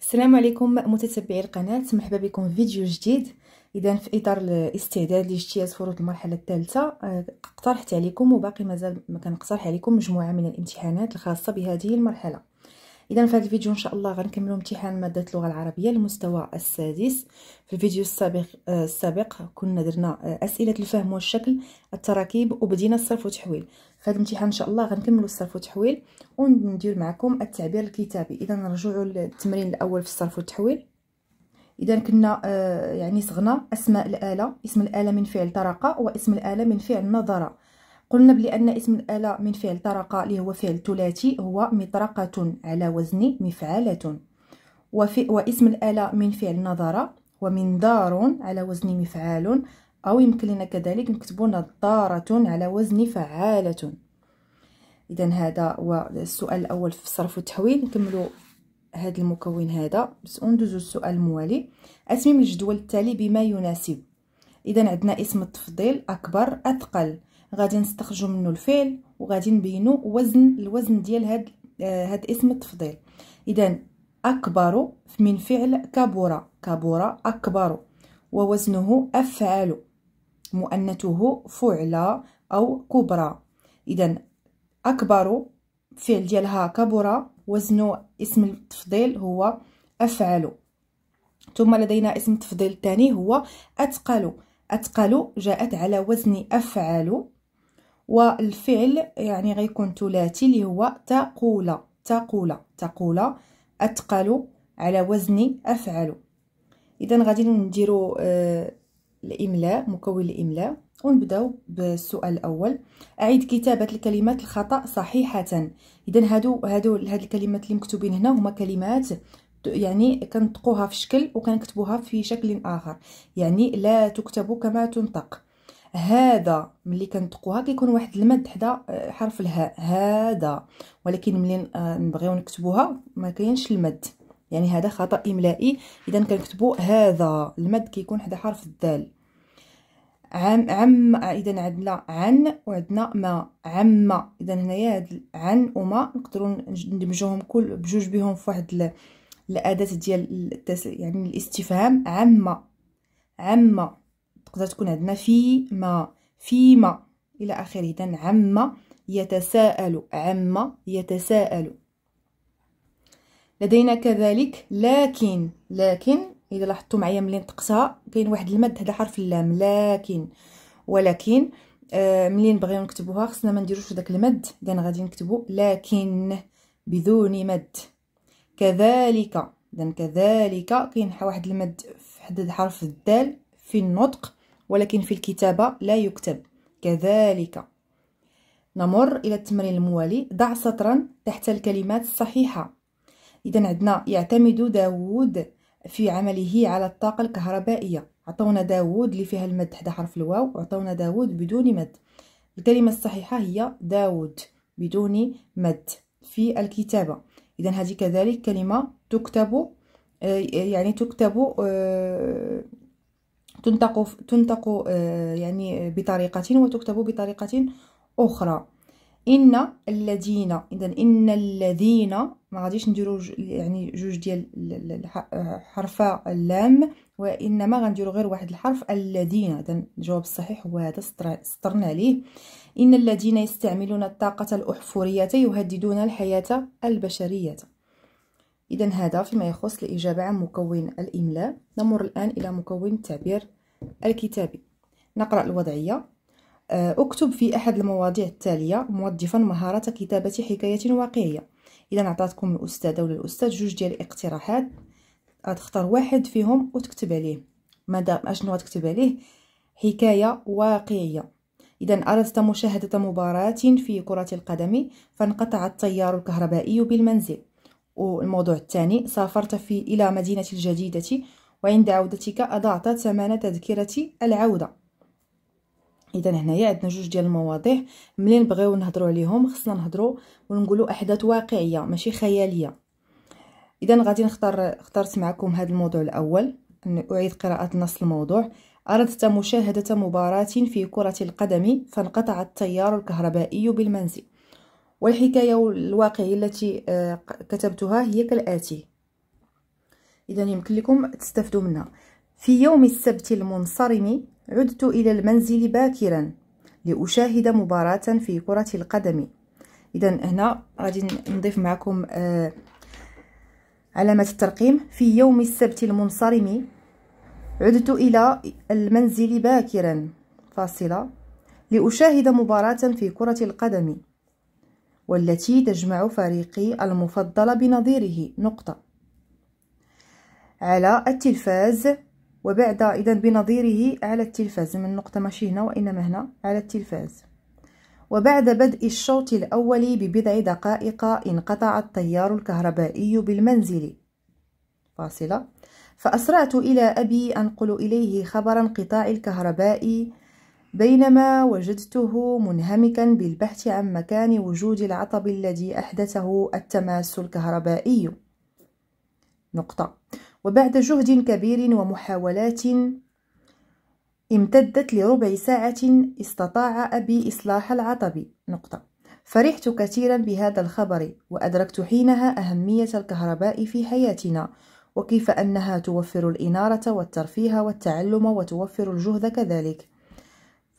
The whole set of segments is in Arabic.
السلام عليكم متتبعي القناة مرحبا بكم في فيديو جديد اذا في اطار الاستعداد لاجتياز فروض المرحله الثالثه آه، اقترحت عليكم وباقي مازال ما كنقترح عليكم مجموعه من الامتحانات الخاصه بهذه المرحله اذا في هذا الفيديو ان شاء الله غنكملوا امتحان ماده اللغه العربيه المستوى السادس في الفيديو السابق آه، السابق كنا درنا آه، اسئله الفهم والشكل التراكيب وبدينا الصرف والتحويل في هذا الامتحان ان شاء الله غنكملوا الصرف والتحويل وندير معكم التعبير الكتابي اذا نرجعوا للتمرين الاول في الصرف والتحويل اذا كنا آه، يعني صغنا اسماء الاله اسم الاله من فعل طرقه واسم الاله من فعل نظره قلنا بلي أن اسم الآلة من فعل طرقة اللي هو فعل ثلاثي هو مطرقة على وزن مفعلة وفي واسم الآلة من فعل نظر ومنظار على وزن مفعال أو يمكن لنا كذلك نكتبو نظارة على وزن فعالة إذا هذا هو السؤال الأول في الصرف والتحويل نكملو هذا المكون هذا بس ندوزوا السؤال الموالي أتمم الجدول التالي بما يناسب إذا عندنا اسم التفضيل أكبر أثقل غادي نستخرجوا منه الفعل وغادي نبينوا وزن الوزن ديال هاد آه، هاد اسم التفضيل اذا اكبر من فعل كبر كبر اكبر ووزنه افعل مؤنته فعل او كبرى اذا اكبر فعل ديالها كبر وزن اسم التفضيل هو افعل ثم لدينا اسم التفضيل الثاني هو أتقل أتقل جاءت على وزن أفعل والفعل يعني غيكون ثلاثي اللي هو تقول تقول تقول أتقل على وزن أفعل إذا غادي نديرو آه، الإملاء مكون الإملاء ونبداو بالسؤال الأول أعيد كتابة الكلمات الخطأ صحيحة إذا هادو هادو هاد الكلمات اللي مكتوبين هنا هما كلمات يعني كنطقوها في شكل وكنكتبوها في شكل آخر يعني لا تكتب كما تنطق هذا ملي كنطقوها كيكون واحد المد حدا آه، حرف الهاء هذا ولكن ملي آه، نبغيو نكتبوها ما كاينش المد يعني هذا خطا املائي اذا كنكتبوا هذا المد كيكون حدا حرف الدال عم عم آه، اذا عندنا عن وعندنا ما عم اذا هنايا هاد عن وما نقدروا ندمجوهم كل بجوج بهم في واحد الاداه ديال يعني الاستفهام عم عم تقدر تكون عندنا فيما فيما الى اخره اذا عما يتساءل عما يتساءل لدينا كذلك لكن لكن اذا لاحظتوا معايا ملي نطقتها كاين واحد المد هذا حرف اللام لكن ولكن آه ملي نبغيو نكتبوها خصنا ما نديروش داك المد اذا غادي نكتبو لكن بدون مد كذلك اذا كذلك كاين واحد المد في حد حرف الدال في النطق ولكن في الكتابة لا يكتب كذلك نمر إلى التمرين الموالي ضع سطرا تحت الكلمات الصحيحة إذا عندنا يعتمد داوود في عمله على الطاقة الكهربائية عطونا داوود اللي فيها المد حدا حرف الواو عطونا داوود بدون مد الكلمة الصحيحة هي داود بدون مد في الكتابة إذا هذه كذلك كلمة تكتب آه، يعني تكتب آه، تنطق تنطق آه، يعني بطريقة وتكتب بطريقة أخرى إن الذين إذا إن الذين ما غاديش نديرو يعني جوج ديال آه، حرف اللام وإنما غنديرو غير واحد الحرف الذين إذا الجواب الصحيح هو هذا سطرنا عليه إن الذين يستعملون الطاقة الأحفورية يهددون الحياة البشرية إذا هذا فيما يخص الإجابة عن مكون الإملاء نمر الآن إلى مكون التعبير الكتابي نقرأ الوضعية آه، اكتب في أحد المواضيع التالية موظفا مهارة كتابة حكاية واقعية إذا عطاتكم الأستاذة ولا الأستاذ جوج ديال الاقتراحات غتختار واحد فيهم وتكتب عليه ماذا اشنو غتكتب عليه حكاية واقعية إذا أردت مشاهدة مباراة في كرة القدم فانقطع التيار الكهربائي بالمنزل والموضوع الثاني سافرت في إلى مدينة الجديدة وعند عودتك أضعت ثمن تذكرة العودة اذا هنايا عندنا جوج ديال المواضيع ملي نبغيو نهضروا عليهم خصنا نهضروا ونقولوا احداث واقعيه ماشي خياليه اذا غادي نختار اخترت معكم هذا الموضوع الاول اعيد قراءه نص الموضوع اردت مشاهده مباراه في كره القدم فانقطع التيار الكهربائي بالمنزل والحكاية الواقعية التي آه، كتبتها هي كالآتي إذا يمكن لكم تستفدوا منها في يوم السبت المنصرم عدت إلى المنزل باكرا لأشاهد مباراة في كرة القدم إذا هنا غادي نضيف معكم آه، علامة الترقيم في يوم السبت المنصرم عدت إلى المنزل باكرا فاصلة لأشاهد مباراة في كرة القدم والتي تجمع فريقي المفضل بنظيره نقطة على التلفاز وبعد إذا بنظيره على التلفاز من النقطة ماشي هنا وإنما هنا على التلفاز وبعد بدء الشوط الأول ببضع دقائق انقطع التيار الكهربائي بالمنزل فاصلة فأسرعت إلى أبي أنقل إليه خبر انقطاع الكهرباء بينما وجدته منهمكا بالبحث عن مكان وجود العطب الذي أحدثه التماس الكهربائي نقطة وبعد جهد كبير ومحاولات امتدت لربع ساعة استطاع أبي إصلاح العطب نقطة فرحت كثيرا بهذا الخبر وأدركت حينها أهمية الكهرباء في حياتنا وكيف أنها توفر الإنارة والترفيه والتعلم وتوفر الجهد كذلك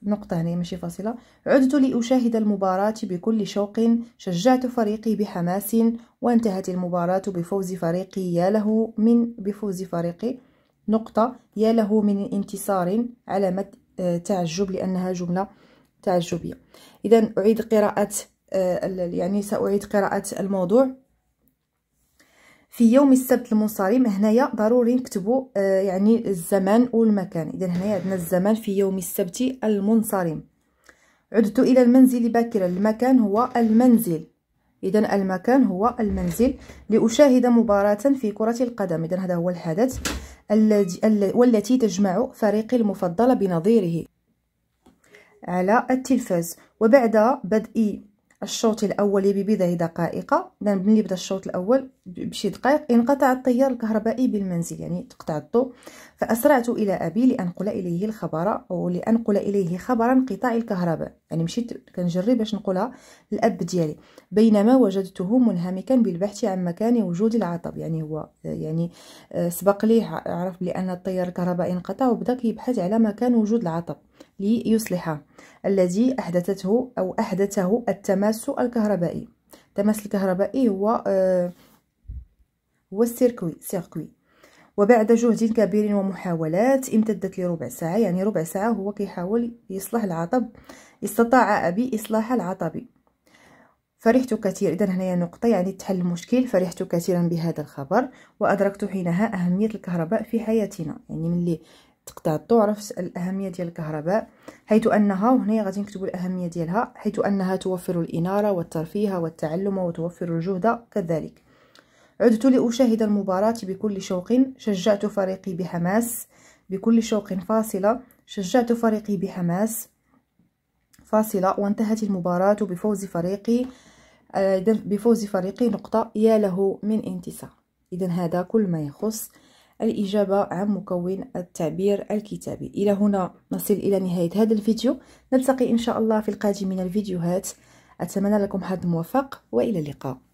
نقطة هنا ماشي فاصلة عدت لأشاهد المباراة بكل شوق شجعت فريقي بحماس وانتهت المباراة بفوز فريقي يا له من بفوز فريقي نقطة يا له من انتصار علامة تعجب لأنها جملة تعجبية إذا أعيد قراءة آه، يعني سأعيد قراءة الموضوع في يوم السبت المنصرم هنايا ضروري نكتبوا آه، يعني الزمان والمكان اذا هنايا عندنا الزمان في يوم السبت المنصرم عدت الى المنزل باكرا المكان هو المنزل اذا المكان هو المنزل لاشاهد مباراه في كره القدم اذا هذا هو الحدث والتي تجمع فريقي المفضل بنظيره على التلفاز وبعد بدء الشوط الاول ببضع دقائق اذا نعم، ملي بدا الشوط الاول بشي دقائق انقطع التيار الكهربائي بالمنزل يعني تقطع الضوء فأسرعت إلى أبي لأنقل إليه الخبر أو لأنقل إليه خبر انقطاع الكهرباء يعني مشيت كنجري باش نقولها للأب ديالي بينما وجدته منهمكا بالبحث عن مكان وجود العطب يعني هو يعني آه، سبق لي عرف بأن التيار الكهربائي انقطع وبدا كيبحث على مكان وجود العطب ليصلحه الذي أحدثته أو أحدثه التماس الكهربائي التماس الكهربائي هو آه، هو السيركوي سيركوي وبعد جهد كبير ومحاولات امتدت لربع ساعة يعني ربع ساعة هو كيحاول يصلح العطب استطاع أبي إصلاح العطب فرحت كثير إذا هنايا نقطة يعني تحل المشكل فرحت كثيرا بهذا الخبر وأدركت حينها أهمية الكهرباء في حياتنا يعني ملي تقطع الضوء عرفت الأهمية ديال الكهرباء حيث أنها وهنا غادي نكتبوا الأهمية ديالها حيث أنها توفر الإنارة والترفيه والتعلم وتوفر الجهد كذلك عدت لأشاهد المباراة بكل شوق شجعت فريقي بحماس بكل شوق فاصلة شجعت فريقي بحماس فاصلة وانتهت المباراة بفوز فريقي آه، بفوز فريقي نقطة يا له من انتصار إذا هذا كل ما يخص الإجابة عن مكون التعبير الكتابي إلى هنا نصل إلى نهاية هذا الفيديو نلتقي إن شاء الله في القادم من الفيديوهات أتمنى لكم حظ موفق وإلى اللقاء